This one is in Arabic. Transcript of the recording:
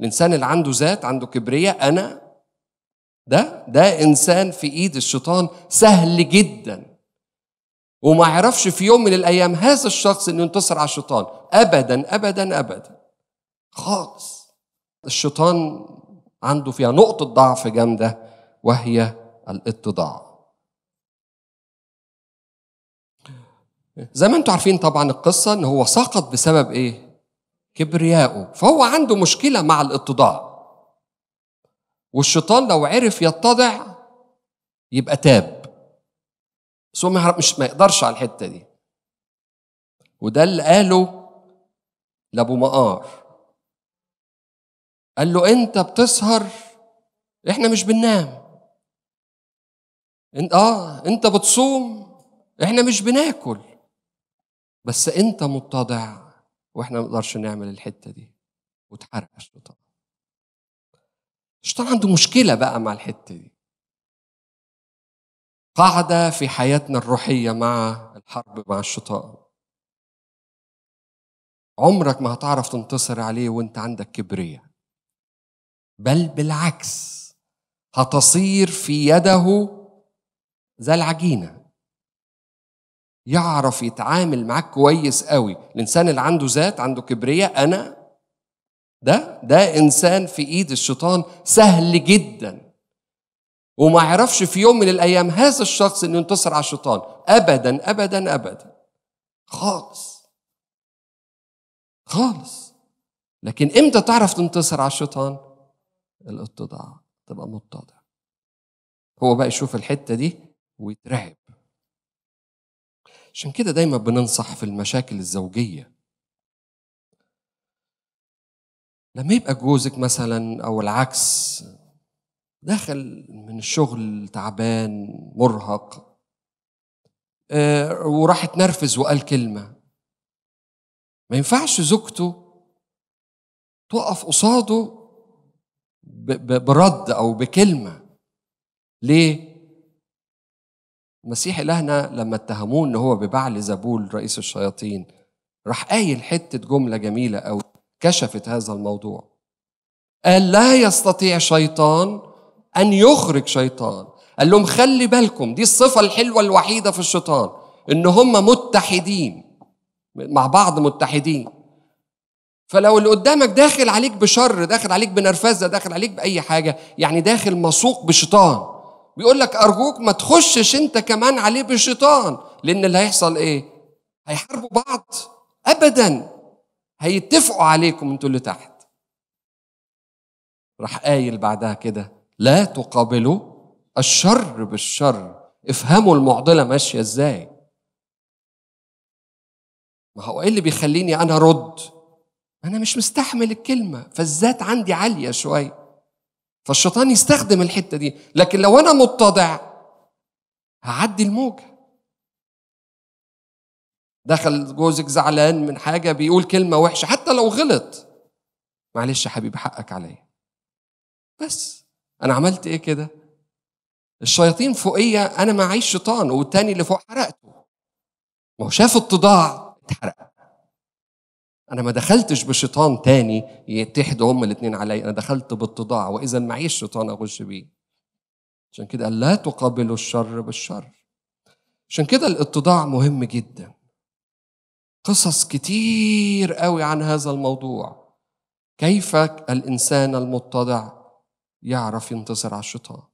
الانسان اللي عنده ذات عنده كبرياء انا ده ده انسان في ايد الشيطان سهل جدا وما يعرفش في يوم من الايام هذا الشخص انه ينتصر على الشيطان ابدا ابدا ابدا خالص الشيطان عنده فيها نقطه ضعف جامده وهي الاتضاع زي ما انتم عارفين طبعا القصه ان هو سقط بسبب ايه كبريائه فهو عنده مشكله مع الاتضاع والشيطان لو عرف يتضع يبقى تاب بس هو مش ما يقدرش على الحته دي وده اللي قاله لابو مقار قال له انت بتسهر احنا مش بننام انت اه انت بتصوم احنا مش بناكل بس انت متضع واحنا ما نقدرش نعمل الحته دي وتحرق الشيطان الشيطان عنده مشكله بقى مع الحته دي قاعده في حياتنا الروحيه مع الحرب مع الشيطان عمرك ما هتعرف تنتصر عليه وانت عندك كبريه بل بالعكس هتصير في يده زي العجينه يعرف يتعامل معاك كويس قوي الانسان اللي عنده ذات عنده كبرياء انا ده ده انسان في ايد الشيطان سهل جدا وما يعرفش في يوم من الايام هذا الشخص انه ينتصر على الشيطان ابدا ابدا ابدا خالص خالص لكن امتى تعرف تنتصر على الشيطان الاتضاع تبقى متضع هو بقى يشوف الحته دي ويترعب عشان كده دايما بننصح في المشاكل الزوجية لما يبقى جوزك مثلا أو العكس داخل من الشغل تعبان مرهق آه، وراح اتنرفز وقال كلمة ما ينفعش زوجته تقف قصاده برد أو بكلمة ليه؟ المسيح إلهنا لما اتهموه إن هو ببعل زبول رئيس الشياطين راح قايل حتة جملة جميلة أو كشفت هذا الموضوع قال لا يستطيع شيطان أن يخرج شيطان قال لهم خلي بالكم دي الصفة الحلوة الوحيدة في الشيطان إن هم متحدين مع بعض متحدين فلو اللي قدامك داخل عليك بشر داخل عليك بنرفزة داخل عليك بأي حاجة يعني داخل مسوق بشيطان بيقول لك أرجوك ما تخشش أنت كمان عليه بالشيطان لأن اللي هيحصل إيه؟ هيحاربوا بعض أبدا هيتفقوا عليكم أنتوا اللي تحت راح قايل بعدها كده لا تقابلوا الشر بالشر افهموا المعضلة ماشية ازاي ما هو ايه اللي بيخليني انا ارد انا مش مستحمل الكلمة فالذات عندي عالية شوية فالشيطان يستخدم الحته دي لكن لو انا متضع هعدي الموجه دخل جوزك زعلان من حاجه بيقول كلمه وحشه حتى لو غلط معلش يا حبيبي حقك عليا بس انا عملت ايه كده الشياطين فوقيه انا معيش شيطان والتاني اللي فوق حرقته ما هو شاف اتضاع اتحرق انا ما دخلتش بشيطان تاني يتحدوا هما الاثنين علي انا دخلت بالتضاع واذا معيش شيطان اغش بيه عشان كده قال لا تقابلوا الشر بالشر عشان كده الاتضاع مهم جدا قصص كتير قوي عن هذا الموضوع كيف الانسان المتضع يعرف ينتصر على الشيطان